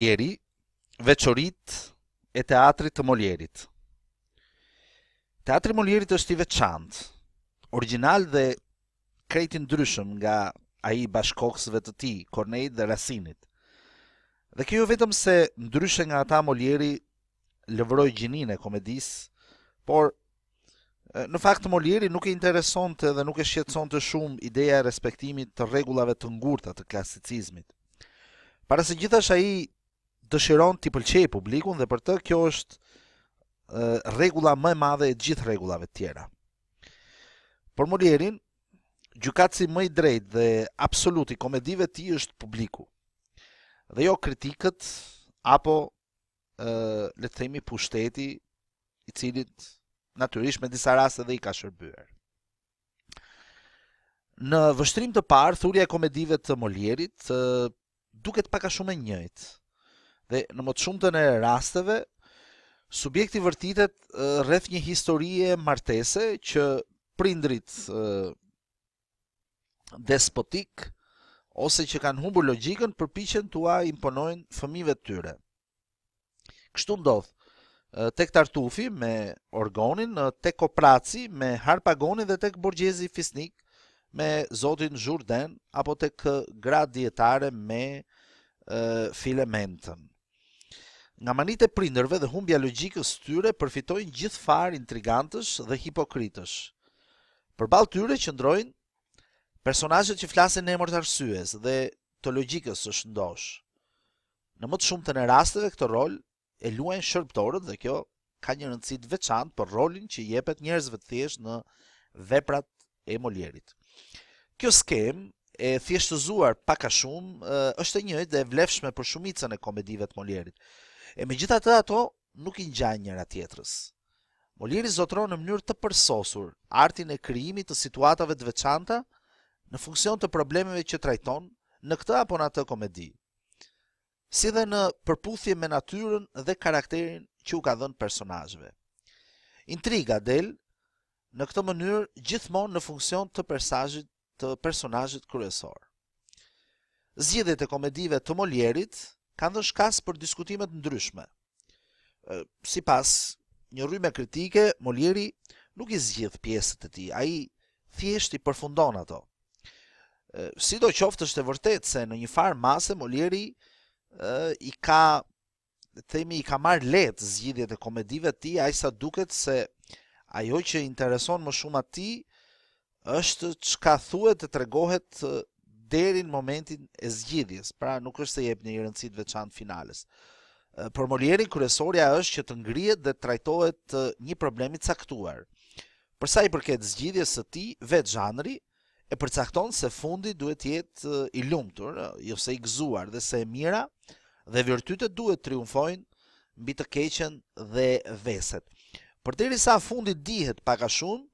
Jeri, veçorit e teatrit të Molierit. Teatri Molierit është i veçant, original dhe kretin dryshëm nga aji bashkokësve të ti, Kornejt dhe Rasinit. Dhe kjo vetëm se ndryshe nga ata Molieri lëvroj gjinin e komedis, por në fakt Molieri nuk e intereson të dhe nuk e shqetson të shumë ideja e respektimit të regullave të ngurta të klasicizmit. Para se gjithasht ai dëshiron t'i pëlqej publikun dhe për të kjo është rregulla më e madhe e gjithë rregullave të tjera. Për Molierin, gjykatësi më i drejtë dhe absolut i komedive të tij është publiku. Dhe jo kritikët apo ë le të themi pushteti i cilit natyrisht me disa raste dhe i ka shërbyer. Në vështrim të parë, thurja e komedive të Molierit duket pak a shumë e njëjtë dhe në më të shumtën e rasteve subjekti vërtitet rreth një historie martese që prindrit despotik ose që kanë humbur logjikën përpiqen t'ua imponojnë fëmijëve të tyre. Kështu ndodh tek Tartufi me Orgonin, tek Kopraci me Harpagonin dhe tek Borgjezi Fisnik me Zotin Zhurden apo tek Grad dietare me Filamentën. Nga manit e prinderve dhe humbja logikës të tyre përfitojnë gjithë farë intrigantës dhe hipokritës. Për balë tyre që ndrojnë personajët që flasin në emër të arsyes dhe të logikës së ndosh. Në më të shumë të në rasteve këtë rol e luajnë shërptorët dhe kjo ka një rëndësit veçant për rolin që jepet njerëzve të thjesh në veprat e moljerit. Kjo skem e thjeshtëzuar paka shumë është e njëjt dhe e vlefshme për shumicën e komedive të moljerit e me gjitha të ato nuk i njajnë njëra tjetërës. Molieri zotron në mënyrë të përsosur artin e kryimi të situatave të veçanta në funksion të problemeve që trajton në këtë apo në atë komedi, si dhe në përputhje me natyrën dhe karakterin që u ka dhënë personajve. Intriga del në këtë mënyrë gjithmonë në funksion të personajit, të personajit kryesor. Zgjidhjet e komedive të Molierit, kanë dhe shkas për diskutimet ndryshme. Si pas, një rrime kritike, Molieri nuk i zgjith pjesët e ti, a i thjesht i përfundon ato. Si do qoftë është e vërtet se në një farë mase, Molieri i ka, themi, i ka marrë letë zgjidhjet e komedive ti, a i sa duket se ajo që intereson më shumë ati, është që ka thuet të tregohet deri në momentin e zgjidhjes. Pra nuk është se jep një rëndësi të veçantë finales. Por Molieri kryesorja është që të ngrihet dhe trajtohet një problem i caktuar. Për sa i përket zgjidhjes së tij, vetë zhanri e përcakton se fundi duhet të jetë i lumtur, jo se i gëzuar dhe se e mira dhe virtytet duhet triumfojnë mbi të keqen dhe veset. Përderisa fundi dihet pak a shumë,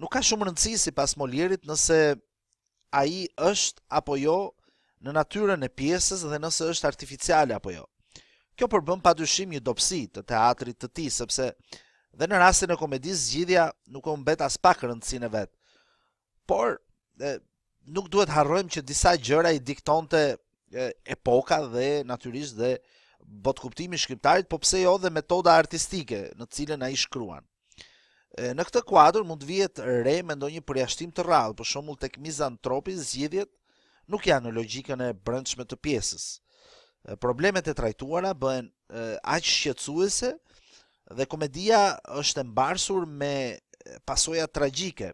nuk ka shumë rëndësi sipas Molierit nëse a i është apo jo në natyrën e pjesës dhe nëse është artificiale apo jo. Kjo përbën pa dyshim një dopsi të teatrit të ti, sepse dhe në rastin e komedisë zgjidhja nuk e mbet as pak rëndësine vetë. Por, e, nuk duhet harrojmë që disa gjëra i diktonte epoka dhe naturisht dhe botkuptimi shkriptarit, po pse jo dhe metoda artistike në cilën a i shkruan. Në këtë kuadër mund të vihet re me ndonjë përjashtim të rrallë, për shembull tek mizantropi zgjidhjet nuk janë në logikën e brendshme të pjesës. Problemet e trajtuara bëhen aq shqetësuese dhe komedia është e mbarsur me pasoja tragjike,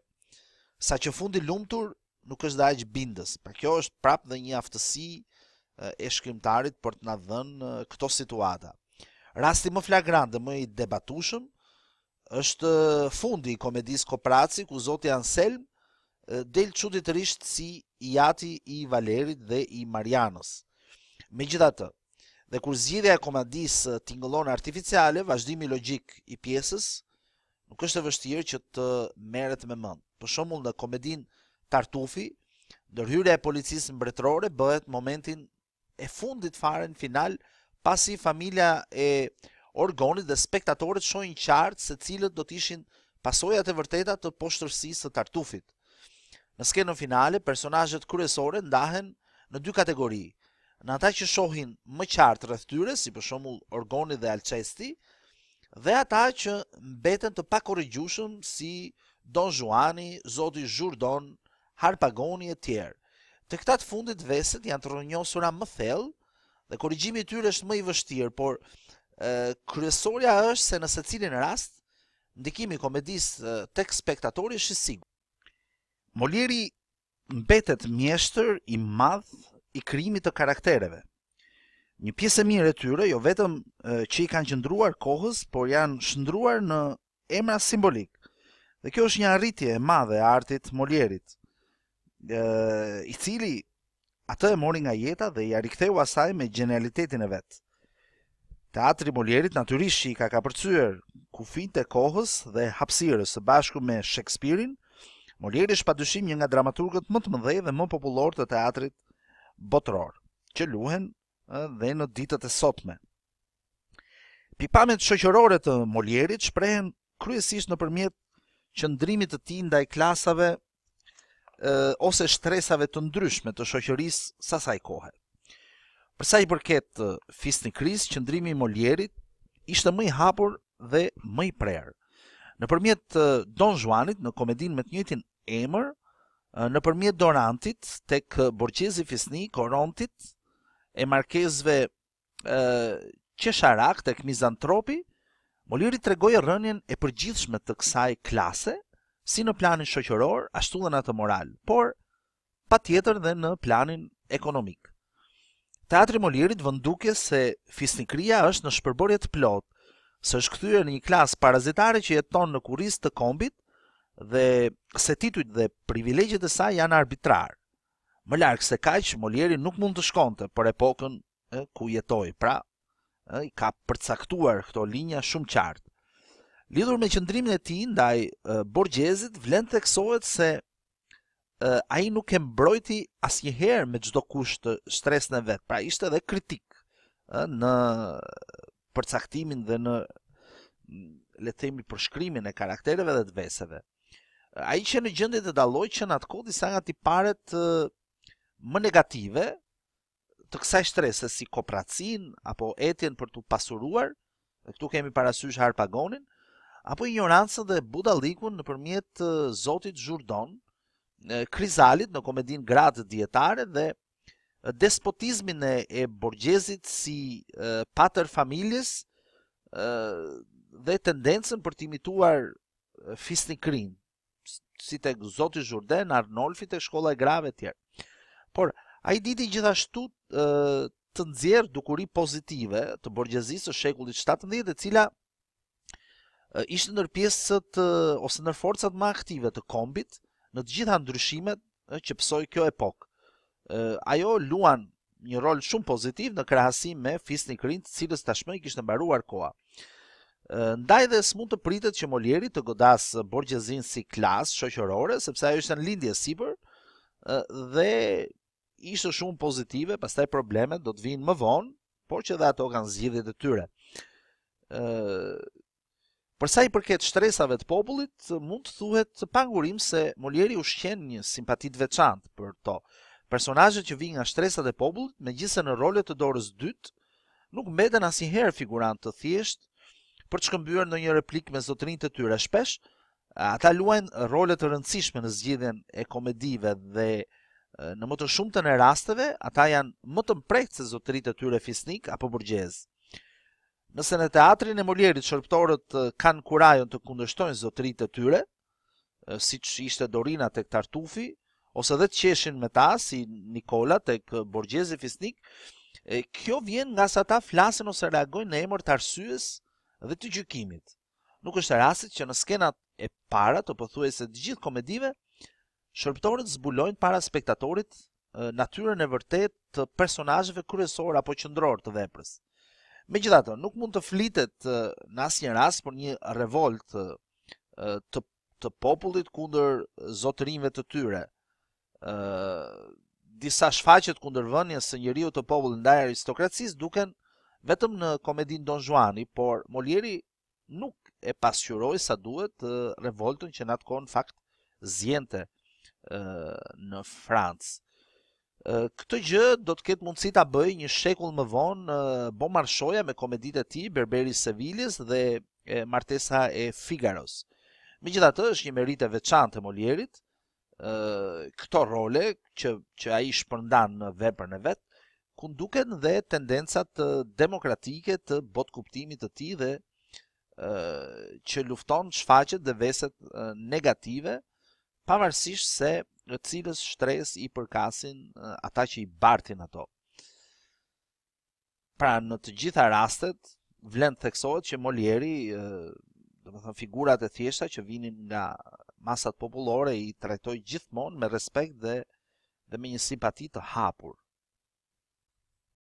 saqë fundi lumtur nuk është aqë bindës. për kjo është prapë dhe një aftësi e shkrimtarit për të na dhënë këto situata. Rasti më flagrant dhe më i debatueshëm është fundi i komedis Kopraci, ku Zoti Anselm del quditërisht si i ati i Valerit dhe i Marianos. Me gjitha të, dhe kur zgjidhja e komedis tingëllon artificiale, vazhdimi logik i pjesës, nuk është e vështirë që të meret me mënd. Për shumull në komedin Tartufi, dërhyre e policisë mbretrore bëhet momentin e fundit fare në final, pasi familja e Tartufi, organit dhe spektatorët shohin qartë se cilët do të ishin pasojat e vërteta të poshtërsisë së Tartufit. Në skenën finale, personazhet kryesore ndahen në dy kategori. Në ata që shohin më qartë rreth si për shembull Organi dhe Alcesti, dhe ata që mbeten të pakorrigjueshëm si Don Juani, Zoti Zhurdon, Harpagoni e tjerë. Të këta të fundit veset janë të sura më thellë dhe korrigjimi i tyre është më i vështirë, por kryesorja është se në secilin rast ndikimi i komedisë tek spektatori është i sigurt. Molieri mbetet mjeshtër i madh i krijimit të karaktereve. Një pjesë e mirë e tyre, jo vetëm që i kanë qëndruar kohës, por janë shndruar në emra simbolik. Dhe kjo është një arritje e madhe e artit Molierit, e, i cili atë e mori nga jeta dhe i ja riktheu asaj me gjenialitetin e vetë. Teatri Molierit natyrisht që i ka kapërcyer kufin të kohës dhe hapsirës së bashku me Shakespeare-in, Molieri është padyshim një nga dramaturgët më të mëdhej dhe më popullor të teatrit botëror, që luhen dhe në ditët e sotme. Pipamet shoqërore të Molierit shprehen kryesisht nëpërmjet ndrimit të tij ndaj klasave ose shtresave të ndryshme të shoqërisë sasaj kohe. Përsa i përket fis në kriz, qëndrimi i Molierit ishte më i hapur dhe më i prerë. Në përmjet Don Juanit, në komedin me të njëtin emër, në përmjet Dorantit, tek Borgjezi Fisni, Korontit, e Markezve ë Qesharak, tek Mizantropi, Molieri tregoi regojë rënjen e përgjithshme të kësaj klase, si në planin shoqëror, ashtu dhe në të moral, por pa tjetër dhe në planin ekonomikë. Teatri Molirit vënduke se fisnikria është në shpërborjet plot, se është këthyre një klasë parazitare që jeton në kuris të kombit dhe se tituit dhe privilegjit e sa janë arbitrar. Më larkë se ka që nuk mund të shkonte për epokën e, ku jetoj, pra e, ka përcaktuar këto linja shumë qartë. Lidhur me qëndrimin e tij ndaj borgjezit, vlen të theksohet se uh, ai nuk e mbrojti asnjëherë me çdo kusht stresin e vet. Pra ishte edhe kritik uh, në përcaktimin dhe në le të themi përshkrimin e karaktereve dhe të veseve. Uh, ai që në gjendje të dalloj që në atë kohë disa nga tiparet uh, më negative të kësaj stresi si kopracin apo etjen për të pasuruar, këtu kemi parasysh Harpagonin, apo ignorancën dhe budallikun nëpërmjet Zotit Zhurdon, krizalit në komedin gratë djetare dhe despotizmin e, e borgjezit si e, pater familjes e, dhe tendencën për t'imituar fisnikrin, si të Zoti Zhurden, Arnolfi të shkolla e grave tjerë. Por, a i diti gjithashtu e, të nxjerë dukuri pozitive të borgjezisë të shekullit 17, e cila ishte ndër pjesët ose ndër forcat më aktive të kombit, e, në të gjitha ndryshimet që psoi kjo epok. Ë ajo luan një rol shumë pozitiv në krahasim me Fisni Krin, cilës tashmë i kishte mbaruar koha. Ë ndaj dhe s'mund të pritet që Molieri të godas Borgjezin si klas shoqërore, sepse ajo ishte në lindje sipër dhe ishte shumë pozitive, pastaj problemet do të vinë më vonë, por që dhe ato kanë zgjidhjet e tyre. Ë Përsa sa i përket shtresave të popullit, mund të thuhet të pangurim se Molieri u shqen një simpatit veçant veçantë për to. Personazhet që vijnë nga shtresat e popullit, megjithëse në role të dorës dytë, nuk mbeten asnjëherë figurant të thjeshtë për të në ndonjë replikë me zotrinë të tyre shpesh. Ata luajnë role të rëndësishme në zgjidhjen e komedive dhe në më të shumtën e rasteve ata janë më të mprehtë se zotërit e tyre fisnik apo burgjez. Nëse në teatrin e Molierit shërptorët kanë kurajon të kundështojnë zotrit e tyre, si që ishte Dorina të Tartufi, ose dhe të qeshin me ta, si Nikola të Borgjezi Fisnik, kjo vjen nga sa ta flasin ose reagojnë në emër të arsyes dhe të gjykimit. Nuk është rasit që në skenat e para të pëthuaj se të gjithë komedive, shërptorët zbulojnë para spektatorit natyrën e vërtet të personajëve kërësor apo qëndror të veprës. Me gjitha të, nuk mund të flitet në asë një rasë për një revolt të, të, popullit kunder zotërinve të tyre. Disa shfaqet kunder vënjën së njëriu të popullit ndaj aristokracis duken vetëm në komedin Don Juani, por Molieri nuk e pasqyroi sa duhet revoltën që në atë konë në fakt zjente në Francë. Këtë gjë do të ketë mundësi ta bëj një shekull më vonë në Marshoja me komeditë e tij Berberi i Sevilës dhe Martesa e Figaros. Megjithatë, është një meritë e veçantë e Molierit, ë këto role që që ai shpërndan në veprën e vet, ku duken dhe tendencat demokratike të botë kuptimit të tij dhe ë që lufton shfaqet dhe veset negative pavarësisht se në cilës shtres i përkasin ata që i bartin ato. Pra në të gjitha rastet, vlen theksohet që Molieri, dhe më thënë figurat e thjeshta që vinin nga masat populore, i trajtoj gjithmonë me respekt dhe, dhe me një simpati të hapur.